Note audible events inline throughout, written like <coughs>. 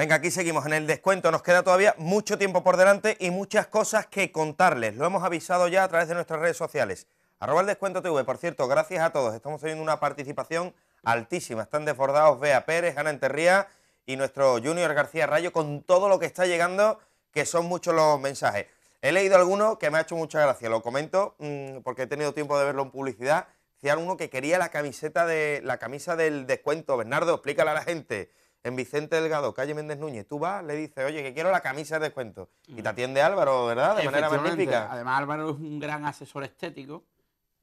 Venga, aquí seguimos en el descuento. Nos queda todavía mucho tiempo por delante y muchas cosas que contarles. Lo hemos avisado ya a través de nuestras redes sociales. Arroba el descuento TV. Por cierto, gracias a todos. Estamos teniendo una participación altísima. Están desbordados Bea Pérez, Ana Enterría y nuestro Junior García Rayo con todo lo que está llegando, que son muchos los mensajes. He leído alguno que me ha hecho mucha gracia. Lo comento mm, porque he tenido tiempo de verlo en publicidad. Decía uno que quería la camiseta de la camisa del descuento. Bernardo, explícala a la gente en Vicente Delgado, calle Méndez Núñez, tú vas, le dices, oye, que quiero la camisa de descuento. Y te atiende Álvaro, ¿verdad? De manera magnífica. Además, Álvaro es un gran asesor estético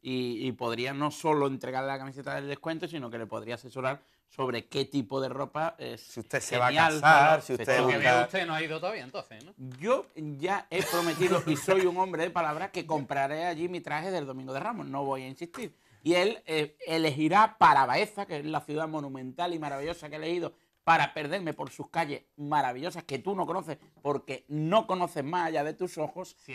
y, podría no solo entregarle la camiseta del descuento, sino que le podría asesorar sobre qué tipo de ropa es. Si usted se va a casar, si usted. usted no ha ido todavía, entonces, ¿no? Yo ya he prometido, y soy un hombre de palabras, que compraré allí mi traje del Domingo de Ramos. No voy a insistir. Y él eh, elegirá para Baeza, que es la ciudad monumental y maravillosa que he leído para perderme por sus calles maravillosas que tú no conoces porque no conoces más allá de tus ojos. Sí,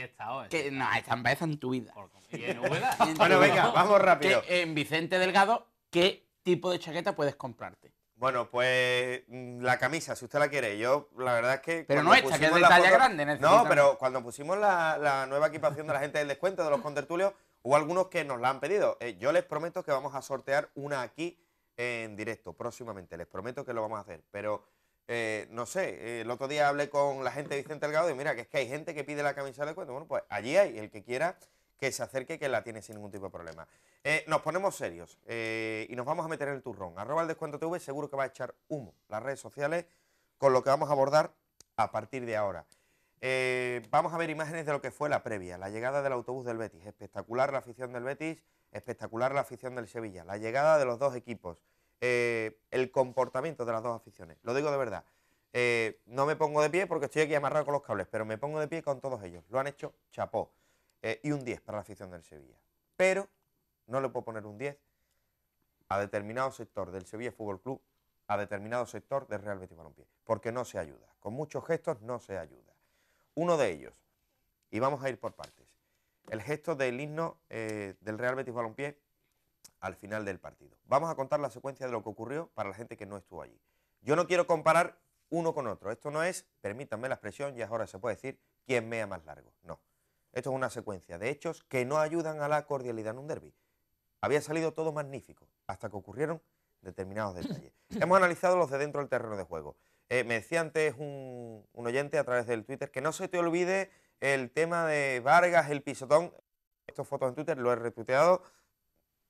Que no, están vez en tu vida. <laughs> bueno, venga, vamos rápido. en Vicente Delgado, ¿qué tipo de chaqueta puedes comprarte? Bueno, pues mm, la camisa, si usted la quiere. Yo, la verdad es que. Pero no esta, que es de talla grande. No, pero cuando pusimos la, nueva equipación de la gente del descuento, de los contertulios, hubo algunos que nos la han pedido. Eh, yo les prometo que vamos a sortear una aquí en directo próximamente. Les prometo que lo vamos a hacer. Pero eh, no sé, eh, el otro día hablé con la gente de Vicente Delgado y mira que es que hay gente que pide la camisa de cuento. Bueno, pues allí hay el que quiera que se acerque que la tiene sin ningún tipo de problema. Eh, nos ponemos serios y nos vamos a meter en el turrón. Arroba el descuento TV seguro que va a echar humo las redes sociales con lo que vamos a abordar a partir de ahora. vamos a ver imágenes de lo que fue la previa, la llegada del autobús del Betis. Espectacular la afición del Betis espectacular la afición del Sevilla, la llegada de los dos equipos, eh, el comportamiento de las dos aficiones. Lo digo de verdad. Eh, no me pongo de pie porque estoy aquí amarrado con los cables, pero me pongo de pie con todos ellos. Lo han hecho chapó. Eh, y un 10 para la afición del Sevilla. Pero no le puedo poner un 10 a determinado sector del Sevilla Fútbol Club, a determinado sector del Real Betis Balompié, porque no se ayuda. Con muchos gestos no se ayuda. Uno de ellos, y vamos a ir por partes el gesto del himno eh, del Real Betis Balompié al final del partido. Vamos a contar la secuencia de lo que ocurrió para la gente que no estuvo allí. Yo no quiero comparar uno con otro. Esto no es, permítanme la expresión, y ahora se puede decir, quién mea más largo. No. Esto es una secuencia de hechos que no ayudan a la cordialidad en un derby. Había salido todo magnífico, hasta que ocurrieron determinados detalles. <coughs> Hemos analizado los de dentro del terreno de juego. Eh, me decía antes un oyente a través del Twitter que no se te olvide el tema de Vargas, el pisotón, estas fotos en Twitter, lo he retuiteado,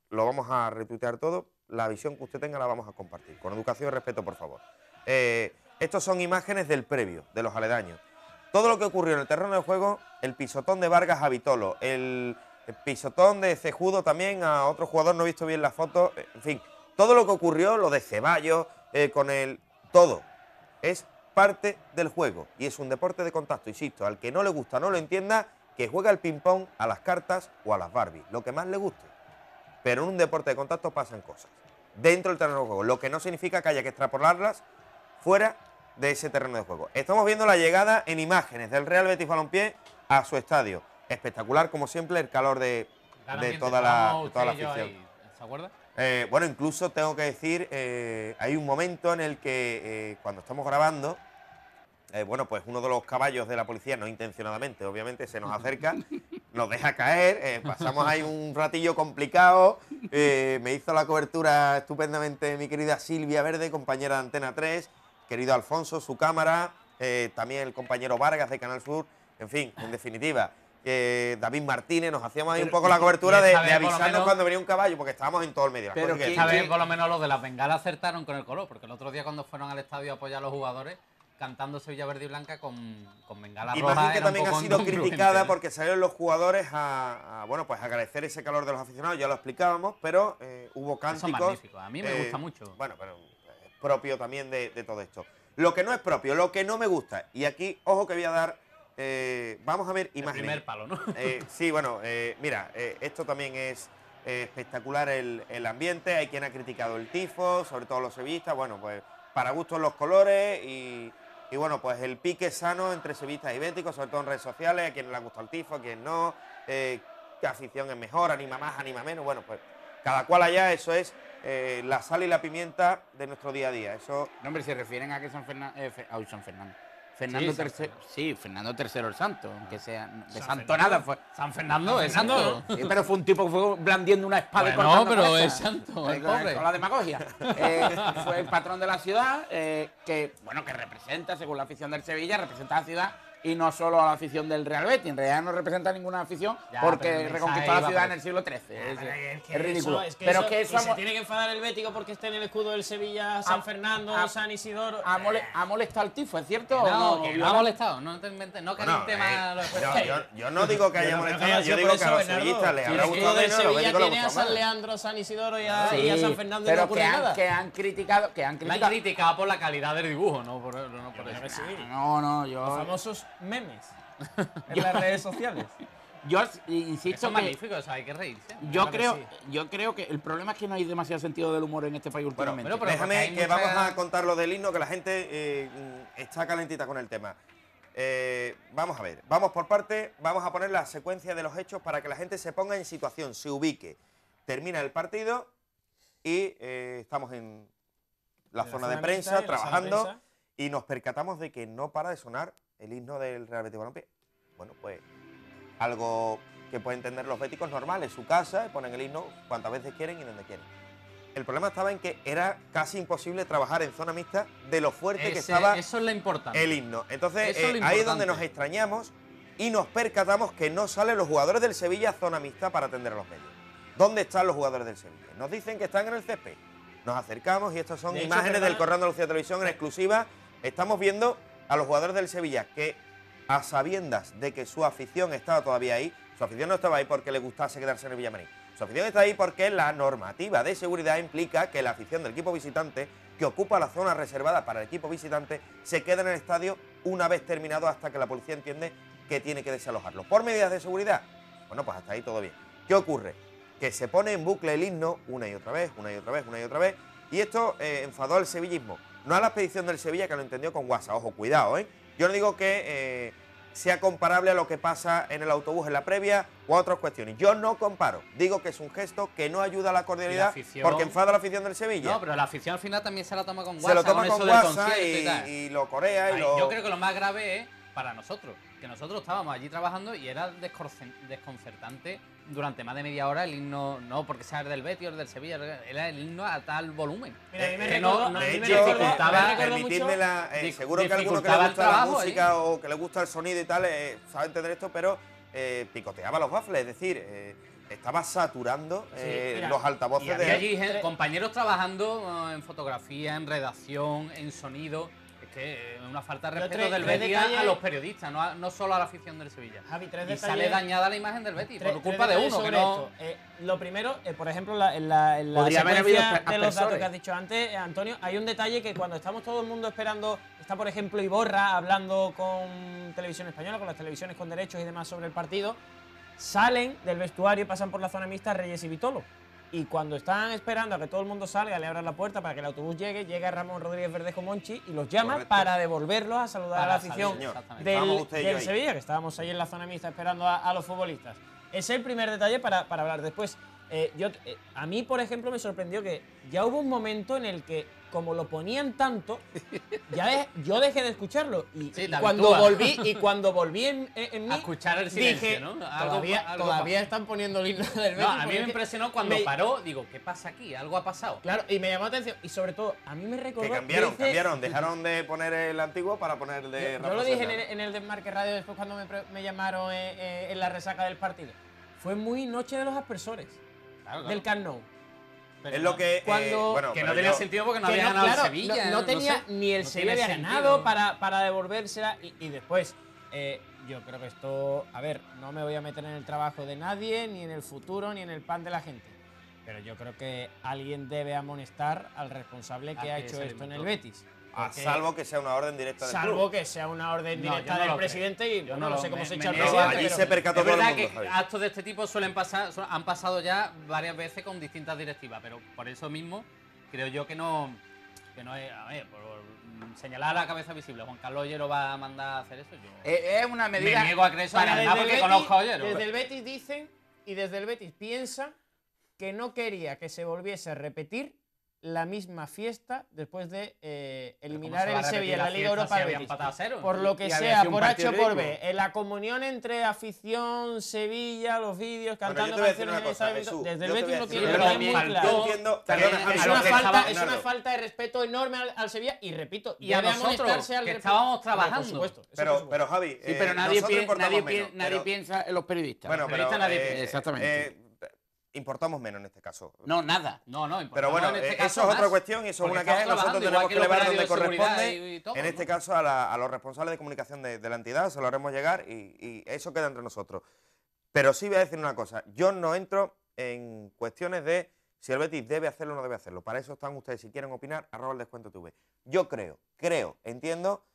lo vamos a retuitear todo, la visión que usted tenga la vamos a compartir, con educación y respeto, por favor. Eh, estos son imágenes del previo, de los aledaños. Todo lo que ocurrió en el terreno de juego, el pisotón de Vargas a Vitolo, el, pisotón de Cejudo también a otro jugador, no he visto bien la foto, en fin, todo lo que ocurrió, lo de Ceballos, eh, con el... todo, es parte del juego y es un deporte de contacto, insisto, al que no le gusta, no lo entienda, que juega al ping-pong, a las cartas o a las Barbie, lo que más le guste. Pero en un deporte de contacto pasan cosas dentro del terreno de juego, lo que no significa que haya que extrapolarlas fuera de ese terreno de juego. Estamos viendo la llegada en imágenes del Real Betis Balompié a su estadio. Espectacular, como siempre, el calor de, toda, la, de toda la afición. ¿Se acuerda? Eh, bueno, incluso tengo que decir, eh, hay un momento en el que eh, cuando estamos grabando, bueno, pues uno de los caballos de la policía, no intencionadamente, obviamente, se nos acerca, nos deja caer, pasamos ahí un ratillo complicado, me hizo la cobertura estupendamente mi querida Silvia Verde, compañera de Antena 3, querido Alfonso, su cámara, también el compañero Vargas de Canal Sur, en fin, en definitiva. David Martínez, nos hacíamos ahí un poco la cobertura de, avisarnos cuando venía un caballo, porque estábamos en todo el medio. Pero que por lo menos los de las bengalas acertaron con el color, porque el otro día cuando fueron al estadio a apoyar a los jugadores, cantando Sevilla Verde y Blanca con, con bengalas rojas. que también ha sido <laughs> criticada porque salieron los jugadores a, bueno, pues agradecer ese calor de los aficionados, ya lo explicábamos, pero eh, hubo cánticos... Son magníficos, a mí me gusta eh, mucho. Bueno, pero es eh, propio también de todo esto. Lo que no es propio, lo que no me gusta, y aquí, ojo que voy a dar eh, vamos a ver imágenes. primer palo, ¿no? Eh, sí, bueno, eh, mira, esto también es espectacular el, ambiente. Hay quien ha criticado el tifo, sobre todo los sevistas Bueno, pues para gustos los colores y, bueno, pues el pique sano entre sevistas y béticos, sobre todo en redes sociales. A quien le ha gustado el tifo, a quien no. qué afición es mejor, anima más, anima menos. Bueno, pues cada cual allá, eso es la sal y la pimienta de nuestro día a día. Eso... No, hombre, se refieren a que San Fernando... a San Fernando. Fernando III, sí, Fernando III el Santo, aunque sea de Santo nada fue. San Fernando es Santo. pero fue un tipo que fue blandiendo una espada y cortando No, pero es Santo, el con, la demagogia. Eh, fue el patrón de la ciudad, eh, que bueno, que representa, según la afición del Sevilla, representa a la ciudad y no solo a la afición del Real Betis. En realidad no representa ninguna afición porque reconquistó la ciudad en el siglo XIII. Es, ridículo. es que pero que eso se tiene que enfadar el Bético porque está en el escudo del Sevilla, ah, San Fernando, ah, San Isidoro. Ha, molestado al tifo, ¿es cierto? No, no, no ha molestado. No, no que eh, yo, no digo que haya molestado, yo digo que a los sevillistas les habrá gustado. El Sevilla tiene a San Leandro, San Isidoro y a, San Fernando pero que han, que han criticado. Que han criticado. por la calidad del dibujo, no por, no por eso. No, no, yo. famosos memes <laughs> en las redes sociales. Yo insisto magnífico, hay que reírse. Yo creo, que yo creo que el problema es que no hay demasiado sentido del humor en este país Déjame que vamos a contar lo del himno, que la gente eh, está calentita con el tema. Eh, vamos a ver, vamos por parte, vamos a poner la secuencia de los hechos para que la gente se ponga en situación, se ubique. Termina el partido y eh, estamos en la, zona, de prensa trabajando y nos percatamos de que no para de sonar el himno del Real Betis Balompié. Bueno, pues algo que pueden entender los béticos normales, su casa, ponen el himno cuantas veces quieren y donde quieren. El problema estaba en que era casi imposible trabajar en zona mixta de lo fuerte que estaba eso es lo el himno. Entonces, eh, ahí es donde nos extrañamos y nos percatamos que no salen los jugadores del Sevilla a zona mixta para atender a los medios. ¿Dónde están los jugadores del Sevilla? Nos dicen que están en el CP. Nos acercamos y estas son imágenes del Correo Andalucía Televisión en exclusiva. Estamos viendo a los jugadores del Sevilla que a sabiendas de que su afición estaba todavía ahí, su afición no estaba ahí porque le gustase quedarse en el Villamarín. Su afición está ahí porque la normativa de seguridad implica que la afición del equipo visitante, que ocupa la zona reservada para el equipo visitante, se queda en el estadio una vez terminado hasta que la policía entiende que tiene que desalojarlo. ¿Por medidas de seguridad? Bueno, pues hasta ahí todo bien. ¿Qué ocurre? Que se pone en bucle el himno una y otra vez, una y otra vez, una y otra vez, y esto eh, enfadó al sevillismo. No a la expedición del Sevilla, que lo entendió con guasa. Ojo, cuidado, ¿eh? Yo no digo que eh, sea comparable a lo que pasa en el autobús en la previa o a otras cuestiones. Yo no comparo. Digo que es un gesto que no ayuda a la cordialidad porque enfada a la afición del Sevilla. No, pero la afición al final también se la toma con guasa. Se lo toma con, y, lo corea. Y Yo creo que lo más grave es para nosotros que nosotros estábamos allí trabajando y era desconcertante durante más de media hora el himno, no porque sea el del Betis o el del Sevilla, era el himno a tal volumen. que no, dificultaba, permitidme la, eh, seguro que alguno que le gusta la música ¿eh? o que le gusta el sonido y tal, eh, sabe entender esto, pero picoteaba los baffles, es decir, estaba saturando los altavoces de... allí compañeros trabajando en fotografía, en redacción, en sonido que una falta de respeto del Betis a los periodistas, no, solo a la afición del Sevilla. y sale dañada la imagen del Betis por culpa de uno. Eh, lo primero, eh, por ejemplo, la, en la, de los datos que has dicho antes, eh, Antonio, hay un detalle que cuando estamos todo el mundo esperando, está por ejemplo Iborra hablando con Televisión Española, con las televisiones con derechos y demás sobre el partido, salen del vestuario y pasan por la zona mixta Reyes y Vitolo. Y cuando están esperando a que todo el mundo salga, le abran la puerta para que el autobús llegue, llega Ramón Rodríguez Verdejo Monchi y los llama para devolverlos a saludar a la afición del, Sevilla, que estábamos ahí en la zona mixta esperando a, los futbolistas. Ese es el primer detalle para, para hablar después. Eh, yo, eh, a mí, por ejemplo, me sorprendió que ya hubo un momento en el que, como lo ponían tanto, <laughs> ya yo dejé de escucharlo. Y, <laughs> cuando volví, y cuando en, eh, a escuchar el silencio, todavía, están poniendo el himno del No, a mí me impresionó cuando paró, digo, ¿qué pasa aquí? Algo ha pasado. Claro, y me llamó la atención. Y sobre todo, a mí me recordó. Que cambiaron, cambiaron. Dejaron de poner el antiguo para poner el de Yo, lo dije en el, desmarque radio después cuando me, llamaron en la resaca del partido. Fue muy Noche de los Aspersores del Camp es lo que. Eh, que no tenía sentido porque no había ganado Sevilla. No, tenía ni el Sevilla había ganado para, para devolvérsela. Y, después, eh, yo creo que esto. A ver, no me voy a meter en el trabajo de nadie, ni en el futuro, ni en el pan de la gente. Pero yo creo que alguien debe amonestar al responsable que ha hecho esto en el Betis. A salvo que sea una orden directa del Salvo que sea una orden directa del presidente y yo no, lo sé cómo se echa el presidente. Allí se percató todo el mundo, que actos de este tipo suelen pasar, han pasado ya varias veces con distintas directivas, pero por eso mismo creo yo que no, que no es, a ver, por, señalar a la cabeza visible. Juan Carlos Ollero va a mandar a hacer eso. Yo eh, es una medida. Me niego a creer eso nada porque conozco a Ollero. Desde el Betis dicen y desde el Betis piensa que no quería que se volviese a repetir la misma fiesta después de eh, eliminar el Sevilla la Liga Europa por lo que sea, por H o por B. En la comunión entre afición, Sevilla, los vídeos, cantando canciones en cosa, Desde el Betis tiene muy claro. es, una falta, es una falta de respeto enorme al, Sevilla y repito, y a nosotros al que estábamos trabajando. Por supuesto, pero, pero Javi, eh, pero nadie, nadie, nadie piensa en los periodistas. Bueno, periodistas eh, eh, Exactamente importamos menos en este caso. No, nada. No, no, Pero bueno, este eh, eso es otra cuestión y eso es una que nosotros tenemos que, llevar elevar donde corresponde. en este caso, a, los responsables de comunicación de, la entidad, se lo haremos llegar y, eso queda entre nosotros. Pero sí voy a decir una cosa, yo no entro en cuestiones de si el Betis debe hacerlo o no debe hacerlo. Para eso están ustedes, si quieren opinar, arroba el descuento TV. Yo creo, creo, entiendo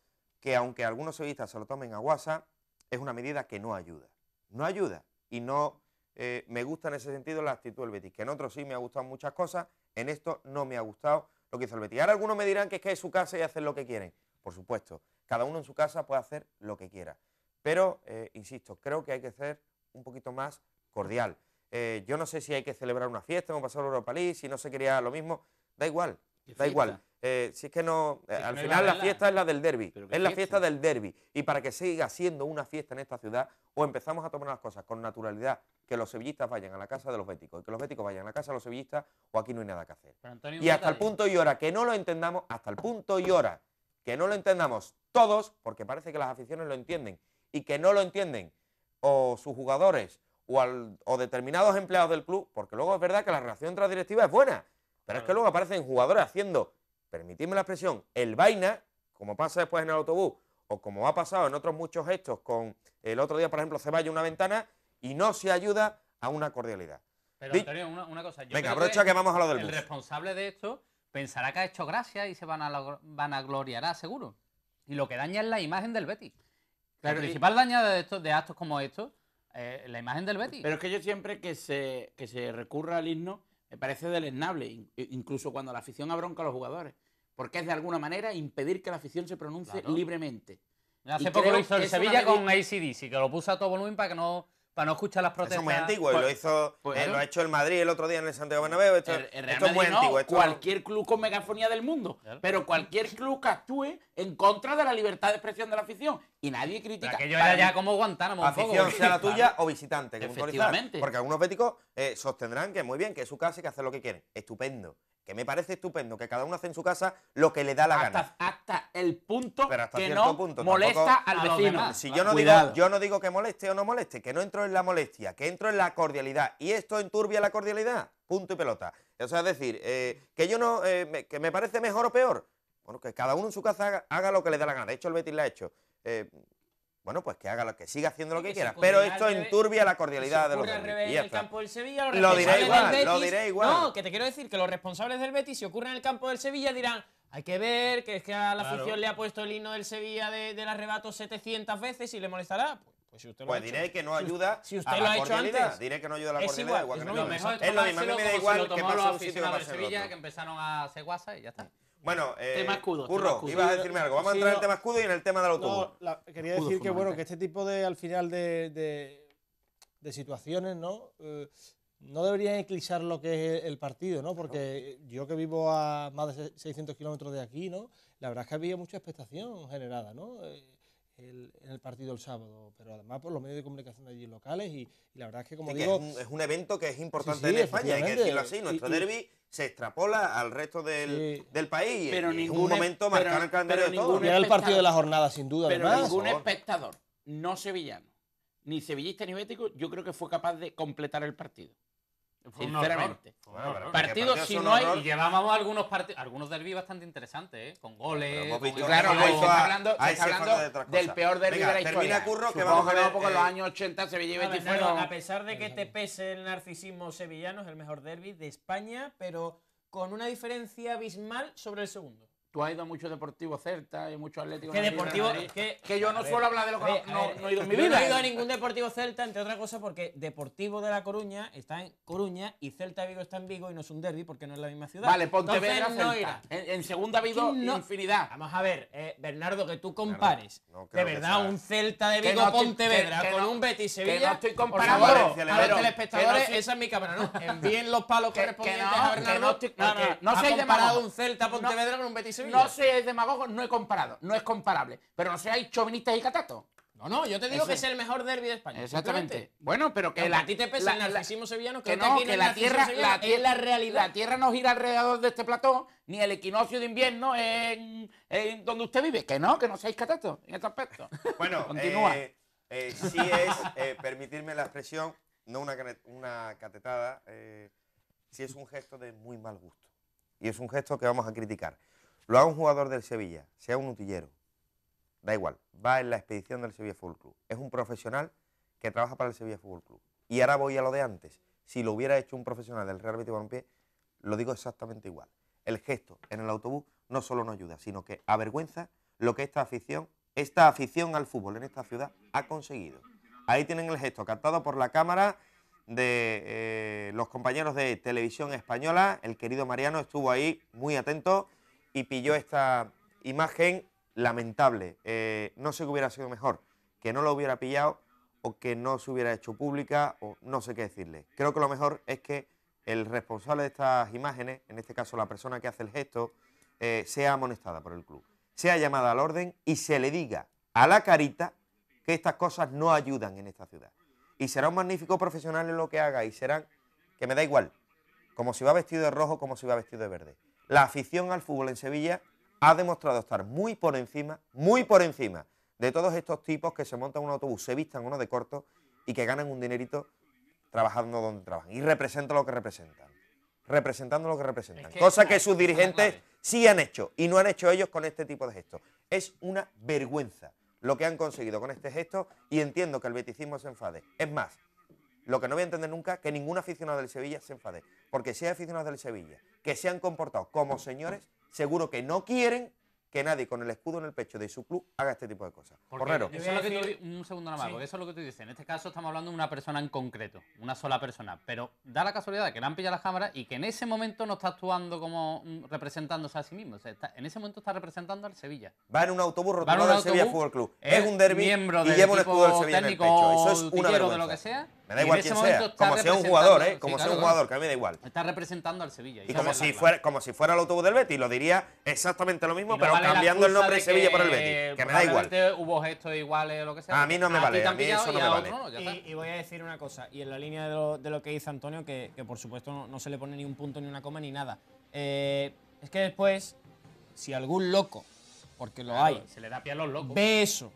que aunque algunos sevillistas se lo tomen a WhatsApp, es una medida que no ayuda. No ayuda y no eh, me gusta en ese sentido la actitud del Betis, que en otros sí me ha gustado muchas cosas, en esto no me ha gustado lo que hizo el Betis. Ahora algunos me dirán que es que es su casa y hacen lo que quieren. Por supuesto, cada uno en su casa puede hacer lo que quiera. Pero, eh, insisto, creo que hay que ser un poquito más cordial. Eh, yo no sé si hay que celebrar una fiesta, hemos pasado en Europa League, si no se quería lo mismo, da igual. Da igual. Eh, si es que no. Eh, al final la, fiesta es la del derby. Es la fiesta? del derby. Y para que siga siendo una fiesta en esta ciudad, o empezamos a tomar las cosas con naturalidad, que los sevillistas vayan a la casa de los béticos, y que los béticos vayan a la casa de los sevillistas, o aquí no hay nada que hacer. Y hasta el punto y hora que no lo entendamos, hasta el punto y hora que no lo entendamos todos, porque parece que las aficiones lo entienden, y que no lo entienden o sus jugadores o, o determinados empleados del club, porque luego es verdad que la relación entre las directivas es buena pero es que ah. luego aparecen jugadores haciendo, permitidme la expresión, el vaina, como pasa después en el autobús, o como ha pasado en otros muchos gestos, con el otro día, por ejemplo, se vaya una ventana y no se ayuda a una cordialidad. Pero Antonio, una, cosa. Venga, brocha que, vamos a lo del El responsable de esto pensará que ha hecho gracia y se van a, van a seguro. Y lo que daña es la imagen del Betis. La el principal dañada de, estos, de actos como estos eh, la imagen del Betis. Pero es que yo siempre que se, que se recurra al himno, me parece deleznable, e, incluso cuando la afición abronca a los jugadores, porque es de alguna manera impedir que la afición se pronuncie libremente. Hace poco lo hizo el Sevilla con ACDC, que lo puso a todo volumen para que no para no escuchar las protestas. Eso es muy antiguo, lo hizo, eh, lo ha hecho el Madrid el otro día en el Santiago Bernabéu. Esto, es muy antiguo. Cualquier club con megafonía del mundo, pero cualquier club que actúe en contra de la libertad de expresión de la afición y nadie critica. Aquello era ya como Guantánamo. Afición sea la tuya o visitante. Efectivamente. Porque algunos béticos eh, sostendrán que es muy bien, que es su casa y que hace lo que quieren. Estupendo que me parece estupendo que cada uno hace en su casa lo que le da la gana. Hasta el punto que no molesta al vecino. si yo no, digo, yo no digo que moleste o no moleste, que no entro en la molestia, que entro en la cordialidad. Y esto enturbia la cordialidad, punto y pelota. O sea, es decir, eh, que yo no, eh, me, que me parece mejor o peor. Bueno, que cada uno en su casa haga, lo que le da la gana. De hecho, el Betis la ha hecho. Eh, bueno, pues que haga lo que siga haciendo lo que, quiera. Pero esto enturbia la cordialidad de los revés, en el campo del Sevilla, los lo diré igual, Betis, lo diré igual. No, que te quiero decir que los responsables del Betis, si ocurre en el campo del Sevilla, dirán, hay que ver que es que a la afición le ha puesto el himno del Sevilla de, del arrebato 700 veces y le molestará. Pues, si usted lo pues diré que no ayuda si usted a la lo ha hecho antes, diré que no ayuda a la cordialidad. Es igual, es que lo mismo. Es lo mismo, a me da igual que pase un sitio que pase Sevilla, que empezaron a hacer guasa y ya está. Bueno, eh, Curro, ibas a decirme algo. Vamos a entrar en el tema escudo y en el tema del autobús. quería decir que, bueno, que este tipo de, al final, de, situaciones, ¿no? Eh, no deberían eclipsar lo que es el partido, ¿no? Porque yo que vivo a más de 600 kilómetros de aquí, ¿no? La verdad es que había mucha expectación generada, ¿no? Eh, en el partido el sábado, pero además por los medios de comunicación de allí locales y, la verdad es que como digo... es, un, evento que es importante en España, hay que decirlo así, nuestro derby se extrapola al resto del, país pero y ningún, momento marcar el calendario de todos. el partido de la jornada sin duda. Pero ningún espectador, no sevillano, ni sevillista ni bético, yo creo que fue capaz de completar el partido. Fue sinceramente. Un partidos partido si no hay. Y llevábamos algunos partidos, algunos derbis bastante interesantes, ¿eh? con goles. Con... claro, no, se está hablando, se está hablando de del peor derbi de la historia. Termina Curro, que vamos a ver. Poco eh... los años 80, Sevilla y Betis fueron. A pesar de que te este pese el narcisismo sevillano, es el mejor derbi de España, pero con una diferencia abismal sobre el segundo. Tú has ido a muchos deportivos Celta y muchos atléticos. deportivo? Que, que, yo no suelo hablar de lo que no, he ido en mi vida. No he ido a ¿eh? ningún deportivo celta, entre otras cosas, porque Deportivo de La Coruña está en Coruña y Celta Vigo está en Vigo y no es un derby porque no es la misma ciudad. Vale, Pontevedra Celta. En, segunda Vigo, infinidad. Vamos a ver, eh, Bernardo, que tú compares. de verdad, un Celta de Vigo Pontevedra con un Betis Sevilla. Que no estoy comparando a los telespectadores. Esa es mi cámara, ¿no? <laughs> Envíen los palos correspondientes a Bernardo. No se ha comparado un Celta Pontevedra con un Betis no sé, demagogo, no he comparado, no es comparable. Pero no seáis chovinistas y catatos. No, no, yo te digo que es el mejor derby de España. Exactamente. Bueno, pero que la. A ti te pesa el narcisismo sevillano, que, no, que, la tierra, la, es la realidad. La tierra no gira alrededor de este platón, ni el equinoccio de invierno en, donde usted vive. Que no, que no seáis catato en este aspecto. <laughs> Bueno, continúa. Eh, eh, es, eh, permitirme la expresión, no una, una catetada, Si es un gesto de muy mal gusto. Y es un gesto que vamos a criticar. Lo haga un jugador del Sevilla, sea un utillero, da igual, va en la expedición del Sevilla Fútbol Club. Es un profesional que trabaja para el Sevilla Fútbol Club. Y ahora voy a lo de antes. Si lo hubiera hecho un profesional del Real Betis Balompié, lo digo exactamente igual. El gesto en el autobús no solo no ayuda, sino que avergüenza lo que esta afición, esta afición al fútbol en esta ciudad ha conseguido. Ahí tienen el gesto captado por la cámara de eh, los compañeros de Televisión Española. El querido Mariano estuvo ahí muy atento y pilló esta imagen lamentable. Eh, no sé qué hubiera sido mejor, que no lo hubiera pillado o que no se hubiera hecho pública o no sé qué decirle. Creo que lo mejor es que el responsable de estas imágenes, en este caso la persona que hace el gesto, eh, sea amonestada por el club, sea llamada al orden y se le diga a la carita que estas cosas no ayudan en esta ciudad. Y será un magnífico profesional en lo que haga y serán, que me da igual, como si va vestido de rojo, como si va vestido de verde la afición al fútbol en Sevilla ha demostrado estar muy por encima, muy por encima de todos estos tipos que se montan un autobús, se vistan uno de corto y que ganan un dinerito trabajando donde trabajan. Y representan lo que representan. Representando lo que representan. cosa que sus dirigentes sí han hecho y no han hecho ellos con este tipo de gestos. Es una vergüenza lo que han conseguido con este gesto y entiendo que el beticismo se enfade. Es más, lo que no voy a entender nunca, es que ningún aficionado del Sevilla se enfade. Porque si hay aficionados del Sevilla que se han comportado como señores, seguro que no quieren que nadie con el escudo en el pecho de su club haga este tipo de cosas. Correro. un segundo nada eso es lo que tú dices. En este caso estamos hablando de una persona en concreto, una sola persona, pero da la casualidad de que le han pillado las cámaras y que en ese momento no está actuando como representándose a sí mismo. en ese momento está representando al Sevilla. Va en un autobús rotulado del Sevilla Fútbol Club. Es, un derbi y lleva un escudo del Sevilla en el pecho. Eso es una vergüenza. de lo que sea me da igual quién sea. Como sea un jugador, ¿eh? Como sea un jugador, que a mí me da igual. Está representando al Sevilla. Y como si, fuera, como si fuera el autobús del Betis, lo diría exactamente lo mismo, pero cambiando el nombre de Sevilla por el Betis. Que me da igual. Hubo gestos iguales o lo que sea. A mí no me vale. A mí eso no me vale. Y voy a decir una cosa, y en la línea de lo que dice Antonio, que por supuesto no se le pone ni un punto, ni una coma, ni nada. Eh, es que después, si algún loco, porque lo hay, se le da pie a los locos. ve eso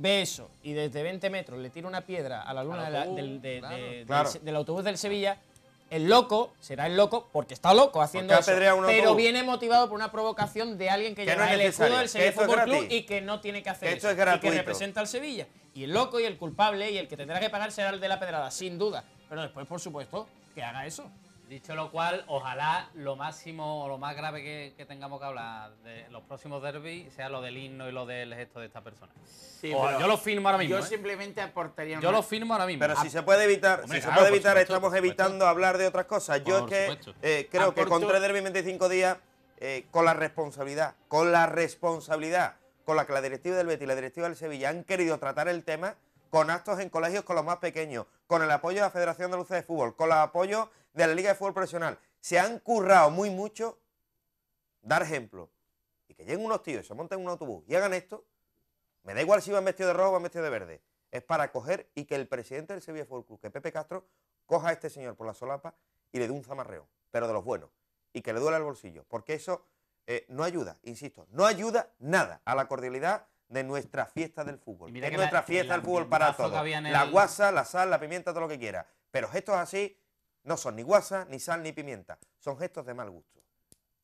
ve eso y desde 20 metros le tira una piedra a la luna del, autobús del Sevilla, el loco será el loco porque está loco haciendo pero viene motivado por una provocación de alguien que, lleva el escudo del Sevilla Club y que no tiene que hacer Que eso es y que representa al Sevilla. Y el loco y el culpable y el que tendrá que pagar será el de la pedrada, sin duda. Pero después, por supuesto, que haga eso. Dicho lo cual, ojalá lo máximo o lo más grave que, tengamos que hablar de los próximos derbis sea lo del himno y lo del gesto de esta persona. yo lo firmo ahora mismo. Yo ¿eh? simplemente aportaría. Yo lo firmo ahora mismo. Pero si ah, se puede evitar, si se puede evitar, estamos evitando hablar de otras cosas. Yo es que eh, creo que con el Derby en 25 días, eh, con la responsabilidad, con la responsabilidad con la que la directiva del Betis y la directiva del Sevilla han querido tratar el tema con actos en colegios con los más pequeños, con el apoyo de la Federación de Luces de Fútbol, con el apoyo de la Liga de Fútbol Profesional se han currado muy mucho, dar ejemplo, y que lleguen unos tíos, se monten en un autobús y hagan esto, me da igual si van vestidos de rojo o van vestidos de verde, es para coger y que el presidente del Sevilla Fútbol Club, que Pepe Castro, coja a este señor por la solapa y le dé un zamarreo, pero de los buenos, y que le duela el bolsillo, porque eso eh, no ayuda, insisto, no ayuda nada a la cordialidad de nuestra fiesta del fútbol. nuestra fiesta del fútbol para todos. La guasa, la sal, la pimienta, todo lo que quiera. Pero gestos así no son ni guasa, ni sal, ni pimienta. Son gestos de mal gusto.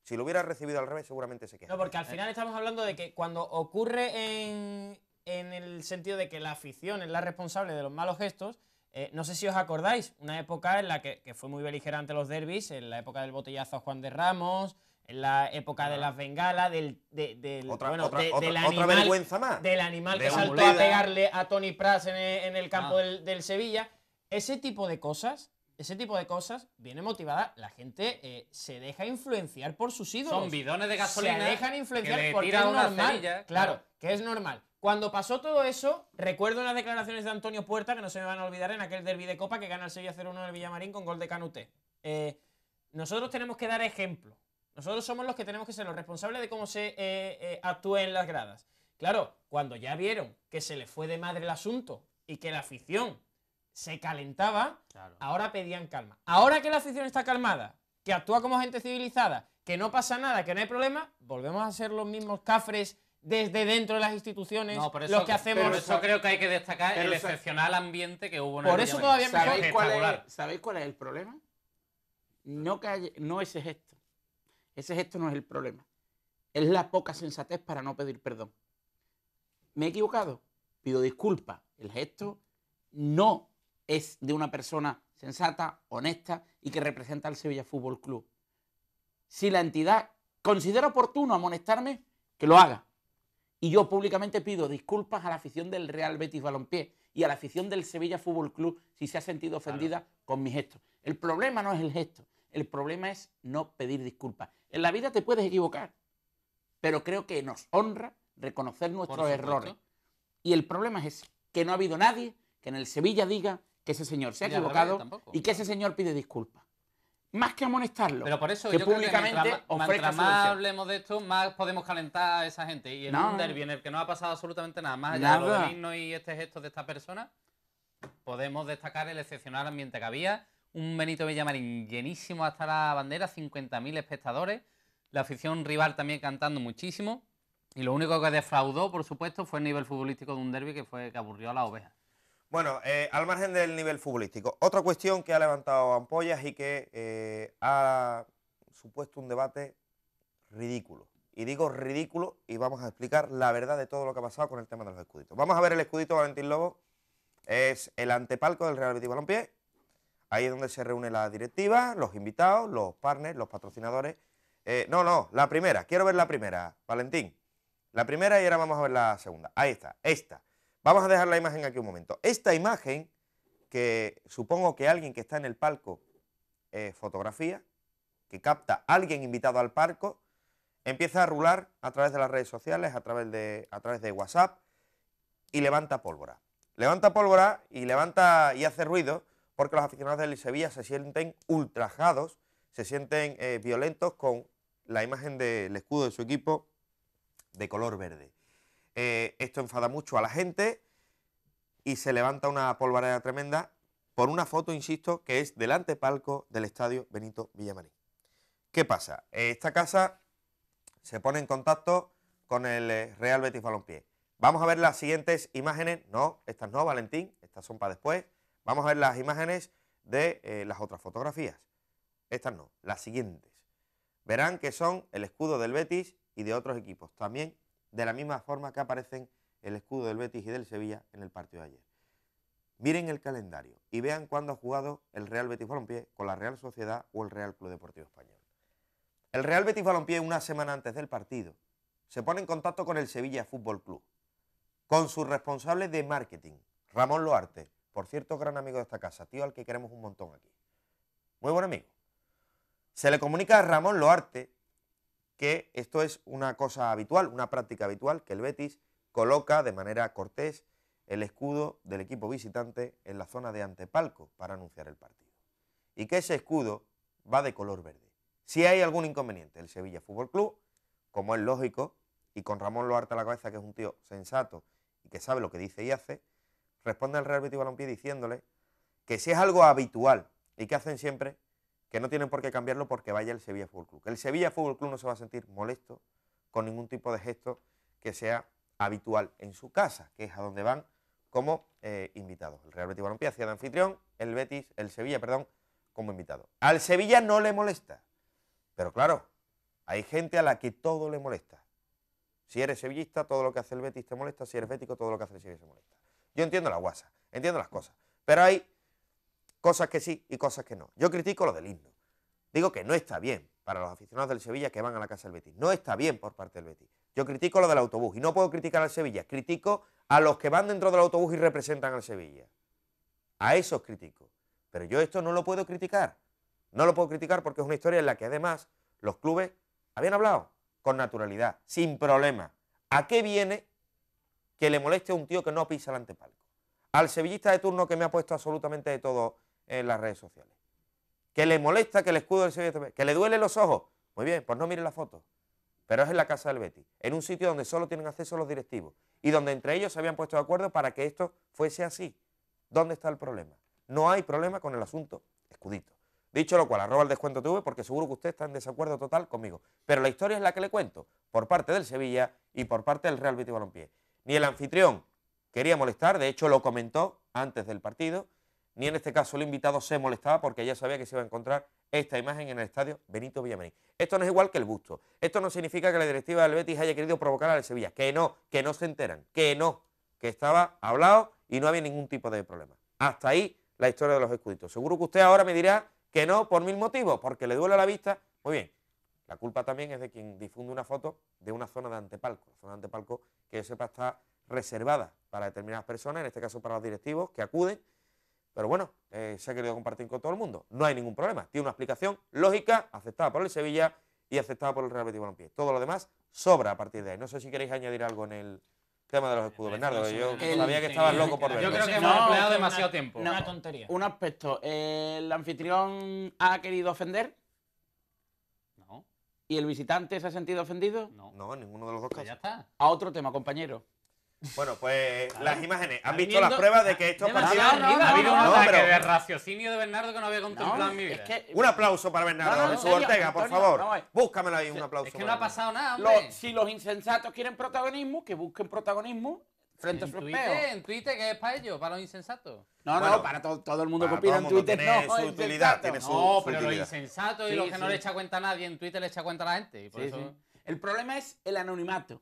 Si lo hubiera recibido al revés, seguramente se queda No, porque al final estamos hablando de que cuando ocurre en, en el sentido de que la afición es la responsable de los malos gestos, eh, no sé si os acordáis, una época en la que, fue muy beligerante los derbis, en la época del botellazo a Juan de Ramos, en la época de ah. las bengalas, del, del, animal, vergüenza más. Del animal que saltó a pegarle a Tony Pras en el, campo ah. del, del, Sevilla. Ese tipo de cosas ese tipo de cosas viene motivada. La gente eh, se deja influenciar por sus ídolos. Son bidones de gasolina. Se dejan influenciar por le normal. claro, que es normal. Cuando pasó todo eso, recuerdo las declaraciones de Antonio Puerta, que no se me van a olvidar, en aquel derbi de Copa que gana el Sevilla 0-1 en el Villamarín con gol de Canute. Eh, nosotros tenemos que dar ejemplo. Nosotros somos los que tenemos que ser los responsables de cómo se actúe eh, actúa en las gradas. Claro, cuando ya vieron que se le fue de madre el asunto y que la afición se calentaba, ahora pedían calma. Ahora que la afición está calmada, que actúa como gente civilizada, que no pasa nada, que no hay problema, volvemos a ser los mismos cafres desde dentro de las instituciones eso, que hacemos. Por eso creo que hay que destacar el excepcional ambiente que hubo en Por el eso todavía ¿Sabéis cuál, es, ¿Sabéis cuál es el problema? No, no ese gesto. Ese gesto no es el problema. Es la poca sensatez para no pedir perdón. ¿Me he equivocado? Pido disculpas. El gesto no es de una persona sensata, honesta y que representa al Sevilla Fútbol Club. Si la entidad considera oportuno amonestarme, que lo haga. Y yo públicamente pido disculpas a la afición del Real Betis Balompié y a la afición del Sevilla Fútbol Club si se ha sentido ofendida con mi gesto. El problema no es el gesto, el problema es no pedir disculpas. En la vida te puedes equivocar, pero creo que nos honra reconocer nuestros errores. Y el problema es que no ha habido nadie que en el Sevilla diga que ese señor se ha equivocado y, que ese señor pide disculpas. Más que amonestarlo, pero por eso yo públicamente creo que mientras, más hablemos de esto, más podemos calentar a esa gente. Y en un derby en el que no ha pasado absolutamente nada, más allá de lo himnos y este gesto de esta persona, podemos destacar el excepcional ambiente que había. Un Benito Villamarín llenísimo hasta la bandera, 50.000 espectadores. La afición rival también cantando muchísimo. Y lo único que defraudó, por supuesto, fue el nivel futbolístico de un derby que fue que aburrió a la oveja. Bueno, eh, al margen del nivel futbolístico, otra cuestión que ha levantado ampollas y que eh, ha supuesto un debate ridículo. Y digo ridículo y vamos a explicar la verdad de todo lo que ha pasado con el tema de los escuditos. Vamos a ver el escudito Valentín Lobo, es el antepalco del Real Betis Balompié. Ahí es donde se reúne la directiva, los invitados, los partners, los patrocinadores. Eh, no, no, la primera, quiero ver la primera, Valentín. La primera y ahora vamos a ver la segunda. Ahí está, esta. Vamos a dejar la imagen aquí un momento. Esta imagen, que supongo que alguien que está en el palco eh, fotografía, que capta a alguien invitado al palco, empieza a rular a través de las redes sociales, a través de, WhatsApp, y levanta pólvora. Levanta pólvora y levanta y hace ruido porque los aficionados del Sevilla se sienten ultrajados, se sienten eh, violentos con la imagen del escudo de su equipo de color verde. Eh, esto enfada mucho a la gente y se levanta una polvareda tremenda por una foto, insisto, que es del antepalco del estadio Benito Villamarín. ¿Qué pasa? Eh, esta casa se pone en contacto con el eh, Real Betis Balompié. Vamos a ver las siguientes imágenes, no, estas no, Valentín, estas son para después. Vamos a ver las imágenes de las otras fotografías. Estas no, las siguientes. Verán que son el escudo del Betis y de otros equipos. También de la misma forma que aparecen el escudo del Betis y del Sevilla en el partido de ayer. Miren el calendario y vean cuándo ha jugado el Real Betis Balompié con la Real Sociedad o el Real Club Deportivo Español. El Real Betis Balompié una semana antes del partido se pone en contacto con el Sevilla Fútbol Club, con su responsable de marketing, Ramón Loarte, por cierto, gran amigo de esta casa, tío al que queremos un montón aquí. Muy buen amigo. Se le comunica a Ramón Loarte que esto es una cosa habitual, una práctica habitual, que el Betis coloca de manera cortés el escudo del equipo visitante en la zona de antepalco para anunciar el partido. Y que ese escudo va de color verde. Si hay algún inconveniente, el Sevilla Fútbol Club, como es lógico, y con Ramón Loarte a la cabeza, que es un tío sensato y que sabe lo que dice y hace, responde al Real Betis Balompié diciéndole que si es algo habitual y que hacen siempre, que no tienen por qué cambiarlo porque vaya el Sevilla Fútbol Club. El Sevilla Fútbol Club no se va a sentir molesto con ningún tipo de gesto que sea habitual en su casa, que es a donde van como eh, invitados. El Real Betis Balompié hacía de anfitrión, el Betis, el Sevilla, perdón, como invitado. Al Sevilla no le molesta, pero claro, hay gente a la que todo le molesta. Si eres sevillista, todo lo que hace el Betis te molesta, si eres bético, todo lo que hace el Sevilla te molesta. Yo entiendo la guasa, entiendo las cosas, pero hay cosas que sí y cosas que no. Yo critico lo del himno. Digo que no está bien para los aficionados del Sevilla que van a la casa del Betis. No está bien por parte del Betis. Yo critico lo del autobús y no puedo criticar al Sevilla. Critico a los que van dentro del autobús y representan al Sevilla. A esos critico. Pero yo esto no lo puedo criticar. No lo puedo criticar porque es una historia en la que además los clubes habían hablado con naturalidad, sin problema. ¿A qué viene que le moleste a un tío que no pisa el antepalco? Al sevillista de turno que me ha puesto absolutamente de todo en las redes sociales. Que le molesta que el escudo del Sevilla Que le duele los ojos. Muy bien, pues no mire la foto. Pero es en la casa del Betty, en un sitio donde solo tienen acceso los directivos y donde entre ellos se habían puesto de acuerdo para que esto fuese así. ¿Dónde está el problema? No hay problema con el asunto escudito. Dicho lo cual, arroba el descuento TV porque seguro que usted está en desacuerdo total conmigo. Pero la historia es la que le cuento, por parte del Sevilla y por parte del Real Betis Balompié. Ni el anfitrión quería molestar, de hecho lo comentó antes del partido, ni en este caso el invitado se molestaba porque ya sabía que se iba a encontrar esta imagen en el estadio Benito Villamarín. Esto no es igual que el busto. Esto no significa que la directiva del Betis haya querido provocar al Sevilla. Que no, que no se enteran, que no, que estaba hablado y no había ningún tipo de problema. Hasta ahí la historia de los escuditos. Seguro que usted ahora me dirá que no por mil motivos, porque le duele la vista. Muy bien, la culpa también es de quien difunde una foto de una zona de antepalco. La zona de antepalco que sepa está reservada para determinadas personas, en este caso para los directivos que acuden pero bueno, eh, se ha querido compartir con todo el mundo. No hay ningún problema. Tiene una explicación lógica, aceptada por el Sevilla y aceptada por el Real Betis Balompié. Todo lo demás sobra a partir de ahí. No sé si queréis añadir algo en el tema de los escudos, Bernardo. Yo sabía que estabas loco por verlo. Yo creo que hemos empleado demasiado tiempo. una tontería. Un aspecto. ¿El anfitrión ha querido ofender? No. ¿Y el visitante se ha sentido ofendido? No. No, en ninguno de los dos pues casos. ya está. A otro tema, compañero. Bueno, pues las imágenes. ¿Han visto las pruebas de que esto ha No, ha habido un ataque de raciocinio de Bernardo que no había contemplado en mi vida. Un aplauso para Bernardo, en Ortega, por favor. Eh. Búscamelo ahí, un aplauso. Es que no ha pasado nada, hombre. si los insensatos quieren protagonismo, que busquen protagonismo frente a su Twitter, En Twitter, ¿qué es para ellos, para los insensatos. No, no, para todo, el mundo que opina en Twitter tiene no. Su utilidad, tiene su, no, pero los insensatos y los que no le echa cuenta a nadie en Twitter le echa cuenta a la gente. El problema es el anonimato.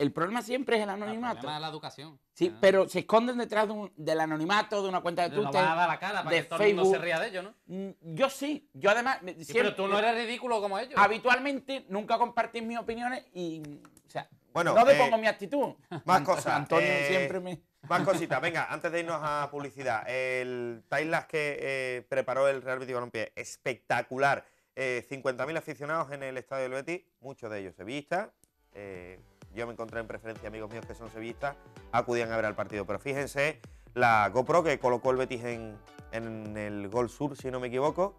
El problema siempre es el anonimato. El problema la educación. Sí, pero se esconden detrás de un, del anonimato, de una cuenta de Twitter. No la cara para el se ría de ellos, ¿no? Mm, yo sí. Yo además. pero tú no eres ridículo como ellos. Habitualmente nunca compartís mis opiniones y. O sea, no depongo eh, mi actitud. Más cosas. <laughs> Antonio eh, siempre me. Más <laughs> cositas. Venga, antes de irnos a publicidad. El Tailas que eh, preparó el Real Betis Balompié, espectacular. 50.000 aficionados en el estadio del Betis, muchos de ellos de Eh, yo me encontré en preferencia amigos míos que son sevillistas, acudían a ver al partido. Pero fíjense, la GoPro que colocó el Betis en, el Gol Sur, si no me equivoco.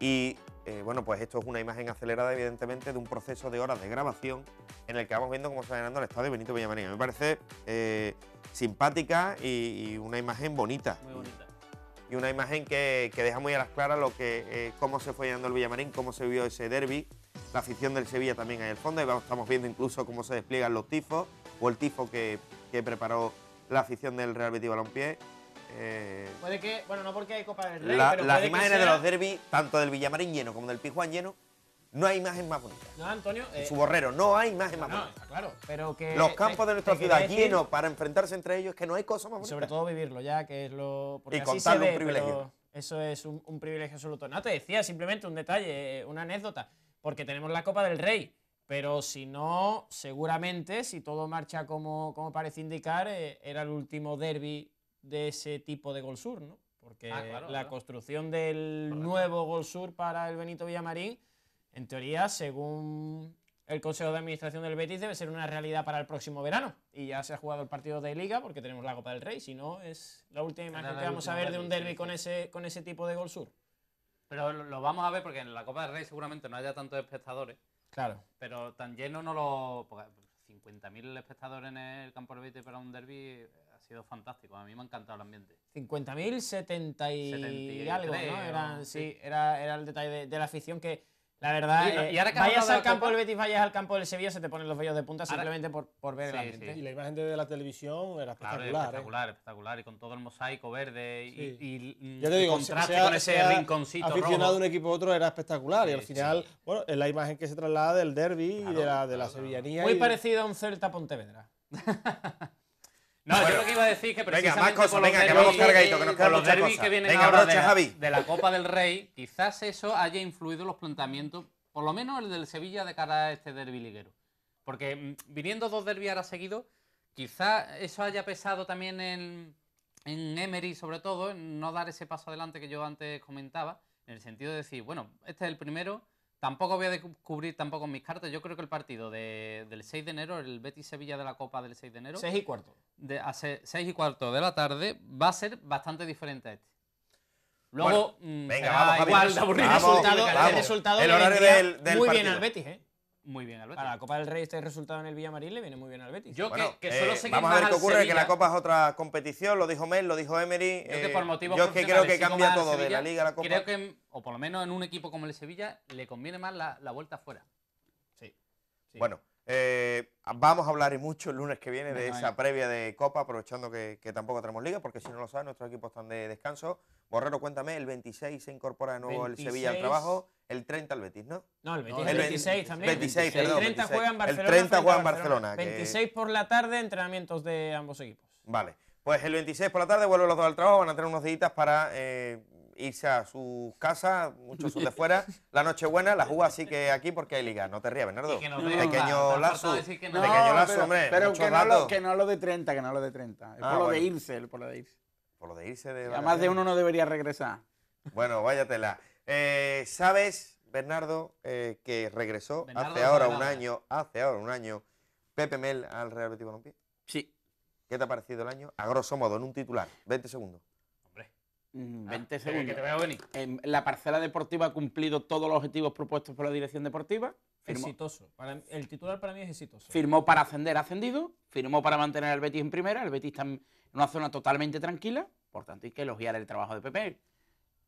Y eh, bueno, pues esto es una imagen acelerada, evidentemente, de un proceso de horas de grabación en el que vamos viendo cómo se va llenando el de Benito Villamarín. Me parece eh, simpática y, una imagen bonita. Muy bonita. Y una imagen que, deja muy a las claras lo que, eh, cómo se fue llenando el Villamarín, cómo se vio ese derby la afición del Sevilla también ahí al fondo. estamos viendo incluso cómo se despliegan los tifos o el tifo que, preparó la afición del Real Betis Balompié. Eh, puede que, bueno, no porque hay Copa del Rey, Las imágenes de los derbis, tanto del Villamarín lleno como del Pijuan lleno, no hay imagen más bonita. No, Antonio. Eh, su borrero, no hay imagen más bonita. No, claro. Pero que. Los campos de nuestra ciudad llenos para enfrentarse entre ellos, que no hay cosa más bonita. Sobre todo vivirlo ya, que es lo. y contarlo un privilegio. Eso es un, un privilegio absoluto. No, te decía simplemente un detalle, eh, una anécdota porque tenemos la Copa del Rey. Pero si no, seguramente, si todo marcha como, parece indicar, eh, era el último derby de ese tipo de Gol Sur, ¿no? Porque ah, la construcción del nuevo Gol Sur para el Benito Villamarín, en teoría, según el Consejo de Administración del Betis, debe ser una realidad para el próximo verano. Y ya se ha jugado el partido de Liga porque tenemos la Copa del Rey. Si no, es la última imagen que vamos a ver de un derby con ese, con ese tipo de Gol Sur. Pero lo vamos a ver porque en la Copa del Rey seguramente no haya tantos espectadores. Claro. Pero tan lleno no lo. 50.000 espectadores en el campo de del para un derby eh, ha sido fantástico. A mí me ha encantado el ambiente. 50.000, 70 y, algo, ¿no? sí, era, era el detalle de la afición que la verdad, y, eh, vayas al campo del Betis, vayas al campo del Sevilla, se te ponen los vellos de punta simplemente por, por ver la gente. Y la imagen de la televisión era espectacular. ¿eh? espectacular, espectacular. Y con todo el mosaico verde y, y, con ese rinconcito Aficionado de un equipo a otro era espectacular. y al final, bueno, es la imagen que se traslada del derby y de la, de la sevillanía. Muy parecido a un Celta Pontevedra. <laughs> No, yo lo que iba a decir que precisamente venga, venga, que vamos que de, la, Copa del Rey, quizás eso haya influido los planteamientos, por lo menos el del Sevilla de cara a este derbi liguero. Porque mm, viniendo dos derbis ahora seguido, quizás eso haya pesado también en, en Emery, sobre todo, en no dar ese paso adelante que yo antes comentaba, en el sentido de decir, bueno, este es el primero, Tampoco voy a descubrir tampoco mis cartas. Yo creo que el partido de, del 6 de enero, el Betis Sevilla de la Copa del 6 de enero. 6 y cuarto. De, a 6, 6 y cuarto de la tarde va a ser bastante diferente a este. Luego, mm, venga, vamos, igual, ver. vamos, el resultado, vamos, el resultado del, muy bien al Betis, ¿eh? muy bien al Betis. A la Copa del Rey este resultado en el Villamarín le viene muy bien al Betis. Yo que, eh, solo Vamos a ver qué ocurre, que la Copa es otra competición, lo dijo Mel, lo dijo Emery. Yo que eh, creo que cambia todo de la Liga a la Copa. Creo que, o por lo menos en un equipo como el Sevilla, le conviene más la, vuelta afuera. Bueno. Eh, vamos a hablar mucho el lunes que viene de esa previa de Copa, aprovechando que, tampoco tenemos liga, porque si no lo saben, nuestros equipos están de descanso. Borrero, cuéntame, el 26 se incorpora de nuevo el Sevilla al trabajo. El 30 al Betis, ¿no? No, el Betis. el 26 también. 26, perdón, El 30 juega en Barcelona. El 30 juega en Barcelona. 26 por la tarde, entrenamientos de ambos equipos. Vale. Pues el 26 por la tarde vuelven los dos al trabajo, van a tener unos días para eh, irse a sus casas, muchos son de <laughs> fuera. La noche buena, la juga así que aquí porque hay liga. No te rías, Bernardo. pequeño lazo. Pequeño lazo, hombre. Pero que no, que no, lo, de 30, que no lo de 30. Es ah, por lo de irse, por lo de irse. Por lo de irse de... Además de uno no debería regresar. Bueno, váyatela. Eh, Sabes, Bernardo, eh, que regresó hace ahora un año, hace ahora un año, Pepe Mel al Real Betis Balompié. Sí. ¿Qué te ha parecido el año? A grosso modo, en un titular, 20 segundos. Hombre. 20 mm, ah, segundos. Que te veo venir. Em, la parcela deportiva ha cumplido todos los objetivos propuestos por la dirección deportiva. Exitoso. el titular para mí es exitoso. Firmó para ascender, ascendido. Firmó para mantener al Betis en primera. El Betis está en una zona totalmente tranquila. Por tanto, hay que elogiar el trabajo de Pepe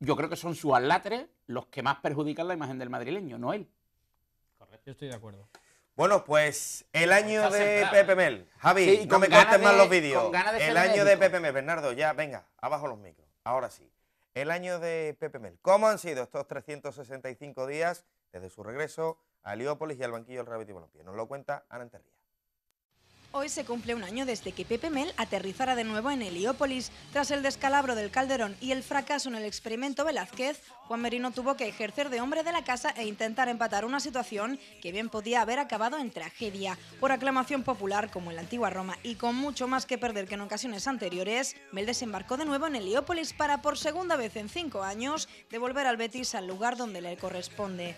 yo creo que son sus alatres los que más perjudican la imagen del madrileño, no él. Correcto, yo estoy de acuerdo. Bueno, pues el año de ¿eh? Pepe Mel. Javi, sí, me más los vídeos. El año de Pepe Mel, Bernardo, ya, venga, abajo los micros. Ahora sí. El año de Pepe Mel. ¿Cómo han sido estos 365 días desde su regreso a Heliópolis y al banquillo del Rabbit y Nos lo cuenta Ana Enterría. Hoy se cumple un año desde que Pepe Mel aterrizara de nuevo en Heliópolis. Tras el descalabro del Calderón y el fracaso en el experimento Velázquez, Juan Merino tuvo que ejercer de hombre de la casa e intentar empatar una situación que bien podía haber acabado en tragedia. Por aclamación popular, como en la antigua Roma, y con mucho más que perder que en ocasiones anteriores, Mel desembarcó de nuevo en Heliópolis para, por segunda vez en cinco años, devolver al Betis al lugar donde le corresponde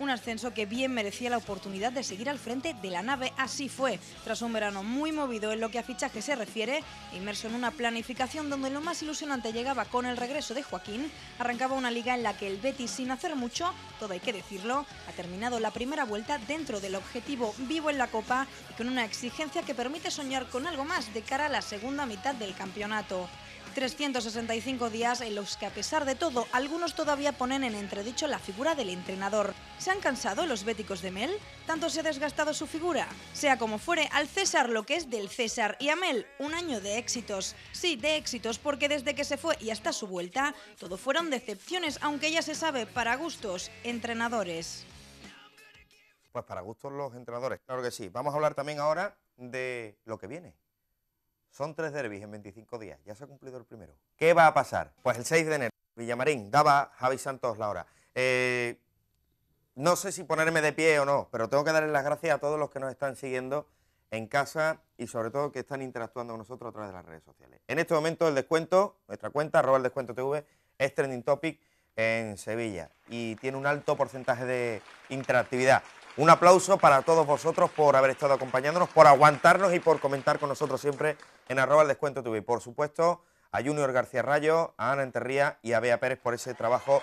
un ascenso que bien merecía la oportunidad de seguir al frente de la nave. Así fue, tras un verano muy movido en lo que a fichaje se refiere, inmerso en una planificación donde lo más ilusionante llegaba con el regreso de Joaquín, arrancaba una liga en la que el Betis, sin hacer mucho, todo hay que decirlo, ha terminado la primera vuelta dentro del objetivo vivo en la Copa y con una exigencia que permite soñar con algo más de cara a la segunda mitad del campeonato. 365 días en los que, a pesar de todo, algunos todavía ponen en entredicho la figura del entrenador. ¿Se han cansado los béticos de Mel? ¿Tanto se ha desgastado su figura? Sea como fuere, al César lo que es del César y a Mel un año de éxitos. Sí, de éxitos, porque desde que se fue y hasta su vuelta, todo fueron decepciones, aunque ya se sabe, para gustos, entrenadores. Pues para gustos los entrenadores, claro que sí. Vamos a hablar también ahora de lo que viene. Son tres derbis en 25 días. Ya se ha cumplido el primero. ¿Qué va a pasar? Pues el 6 de enero, Villamarín, daba Javi Santos la hora. Eh, no sé si ponerme de pie o no, pero tengo que darles las gracias a todos los que nos están siguiendo en casa y sobre todo que están interactuando con nosotros a través de las redes sociales. En este momento el descuento, nuestra cuenta, arroba el descuento TV, es trending topic en Sevilla y tiene un alto porcentaje de interactividad. Un aplauso para todos vosotros por haber estado acompañándonos, por aguantarnos y por comentar con nosotros siempre en arroba el descuento tuve, por supuesto, a Junior García Rayo, a Ana Enterría y a Bea Pérez por ese trabajo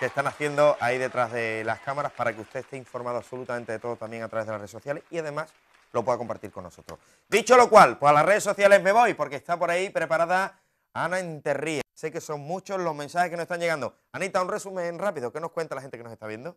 que están haciendo ahí detrás de las cámaras para que usted esté informado absolutamente de todo también a través de las redes sociales y además lo pueda compartir con nosotros. Dicho lo cual, pues a las redes sociales me voy porque está por ahí preparada Ana Enterría. Sé que son muchos los mensajes que nos están llegando. Anita, un resumen rápido. ¿Qué nos cuenta la gente que nos está viendo?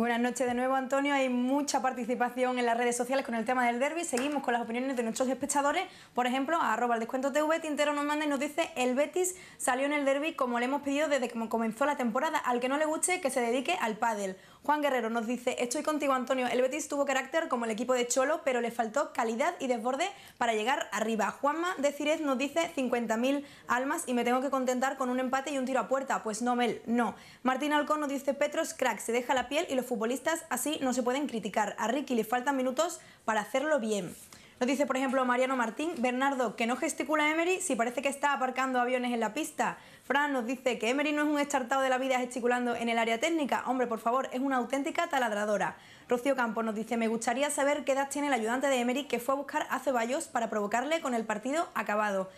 buenas noches de nuevo, Antonio. Hay mucha participación en las redes sociales con el tema del derby. Seguimos con las opiniones de nuestros espectadores. Por ejemplo, a arroba descuento TV, Tintero nos manda y nos dice el Betis salió en el derby como le hemos pedido desde que comenzó la temporada. Al que no le guste, que se dedique al pádel. Juan Guerrero nos dice, estoy contigo Antonio, el Betis tuvo carácter como el equipo de Cholo, pero le faltó calidad y desborde para llegar arriba. Juanma de Cirez nos dice 50.000 almas y me tengo que contentar con un empate y un tiro a puerta. Pues no, Mel, no. Martín Alcón nos dice, Petros, crack, se deja la piel y lo futbolistas así no se pueden criticar. A Ricky le faltan minutos para hacerlo bien. Nos dice, por ejemplo, Mariano Martín, Bernardo, que no gesticula Emery si parece que está aparcando aviones en la pista. Fran nos dice que Emery no es un estartado de la vida gesticulando en el área técnica. Hombre, por favor, es una auténtica taladradora. Rocío Campos nos dice, me gustaría saber qué edad tiene el ayudante de Emery que fue a buscar a Ceballos para provocarle con el partido acabado.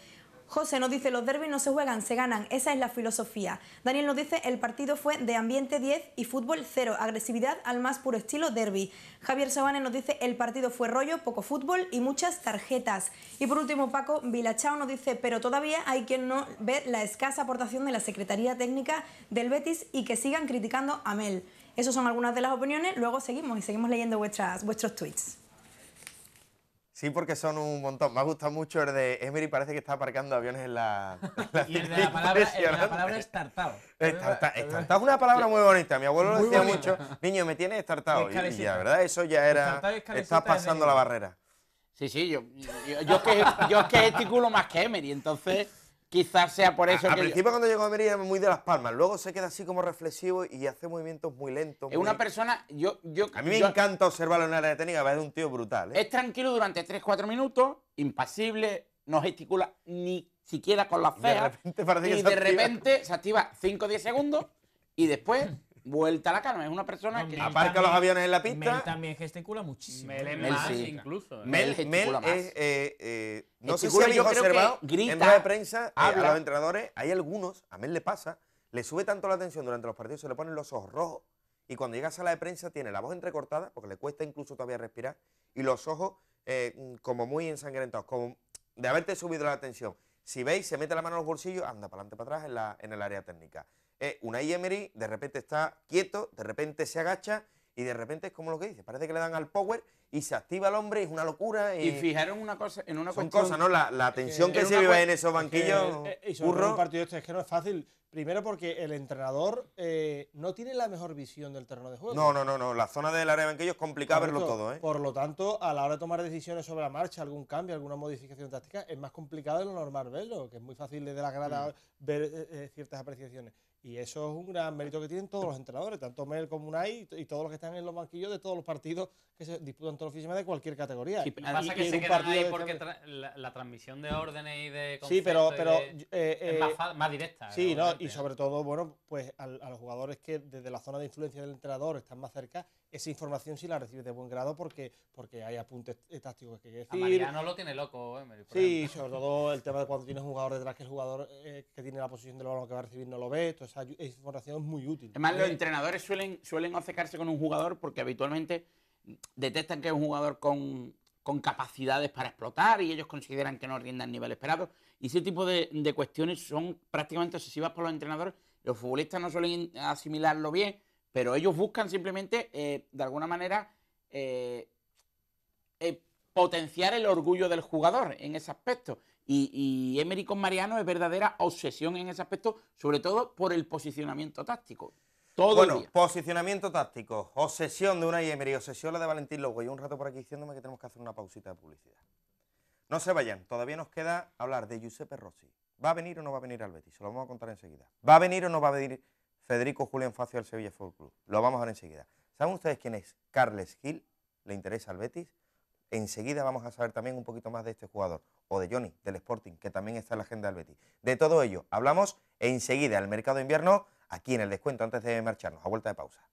José nos dice, los derbis no se juegan, se ganan. Esa es la filosofía. Daniel nos dice, el partido fue de ambiente 10 y fútbol 0. Agresividad al más puro estilo derby. Javier Sabanes nos dice, el partido fue rollo, poco fútbol y muchas tarjetas. Y por último, Paco Vilachao nos dice, pero todavía hay quien no ve la escasa aportación de la Secretaría Técnica del Betis y que sigan criticando a Mel. Esas son algunas de las opiniones. Luego seguimos y seguimos leyendo vuestras, vuestros tweets. Sí, porque son un montón. Me ha gustado mucho el de Emery, parece que está aparcando aviones en la. <laughs> y el de la palabra, la palabra estartado. Estartado es una palabra muy bonita. Mi abuelo lo decía mucho: niño, me tienes estartado. Y, verdad, eso ya era. Estás pasando la barrera. Sí, sí, yo, yo, que, yo es que más que Emery, entonces. Quizás sea por eso que. Al principio, cuando llegó a venir era muy de las palmas. Luego se queda así como reflexivo y hace movimientos muy lentos. Es una persona. Yo, yo, a mí me encanta observarlo en el área técnica, es un tío brutal. ¿eh? Es tranquilo durante 3-4 minutos, impasible, no gesticula ni siquiera con la feas. y de repente se activa 5 10 segundos y después vuelta a la cara. Es una persona que. Aparca los aviones en la pista. Mel también gesticula muchísimo. Mel, es más, incluso. ¿eh? Mel, es. Eh, eh, no sé si observado. Grita, en la de prensa, a los entrenadores, hay algunos, a Mel le pasa, le sube tanto la atención durante los partidos, se le ponen los ojos rojos. Y cuando llega a sala de prensa, tiene la voz entrecortada, porque le cuesta incluso todavía respirar, y los ojos como muy ensangrentados, como de haberte subido la atención. Si veis, se mete la mano en los bolsillos, anda para adelante, para atrás en, en el área técnica. Eh, una Emery de repente está quieto, de repente se agacha y de repente es como lo que dice, parece que le dan al power y se activa el hombre, es una locura. Y, fijaron una cosa, en una son ¿no? La, la eh, tensión que, se vive en esos banquillos. Eh, un partido este es que no es fácil. Primero porque el entrenador eh, no tiene la mejor visión del terreno de juego. No, no, no, no. La zona del área de banquillo es complicada verlo todo, Por lo tanto, a la hora de tomar decisiones sobre la marcha, algún cambio, alguna modificación táctica, es más complicado de lo normal verlo, que es muy fácil desde la grada mm. ver ciertas apreciaciones. Y eso es un gran mérito que tienen todos los entrenadores, tanto Mel como Unai y, todos los que están en los banquillos de todos los partidos que se disputan todos los fines de cualquier categoría. y pasa que se quedan ahí porque la, transmisión de órdenes y de Sí, pero, pero eh, eh, es más, directa. Sí, ¿no? y sobre todo, bueno, pues a los jugadores que desde la zona de influencia del entrenador están más cerca, esa información si la recibes de buen grado porque, porque hay apuntes tácticos que hay que decir. A no lo tiene loco, ¿eh? sí, sobre todo el tema de cuando tienes un jugador detrás que el jugador eh, que tiene la posición del balón que va a recibir no lo ve, toda esa información es muy útil. Además, los entrenadores suelen, suelen acercarse con un jugador porque habitualmente detectan que es un jugador con, con capacidades para explotar y ellos consideran que no rinden al nivel esperado. Y ese tipo de, de cuestiones son prácticamente obsesivas por los entrenadores. Los futbolistas no suelen asimilarlo bien pero ellos buscan simplemente, eh, de alguna manera, eh, eh, potenciar el orgullo del jugador en ese aspecto. Y, Emery con Mariano es verdadera obsesión en ese aspecto, sobre todo por el posicionamiento táctico. Todo bueno, posicionamiento táctico, obsesión de una y Emery, obsesión la de Valentín Lobo. Y un rato por aquí diciéndome que tenemos que hacer una pausita de publicidad. No se vayan, todavía nos queda hablar de Giuseppe Rossi. ¿Va a venir o no va a venir al Betis? Se lo vamos a contar enseguida. ¿Va a venir o no va a venir? Federico Julián Facio al Sevilla Fútbol Club. Lo vamos a ver enseguida. ¿Saben ustedes quién es Carles Gil? ¿Le interesa al Betis? Enseguida vamos a saber también un poquito más de este jugador, o de Johnny, del Sporting, que también está en la agenda del Betis. De todo ello, hablamos enseguida al mercado de invierno, aquí en el descuento antes de marcharnos, a vuelta de pausa.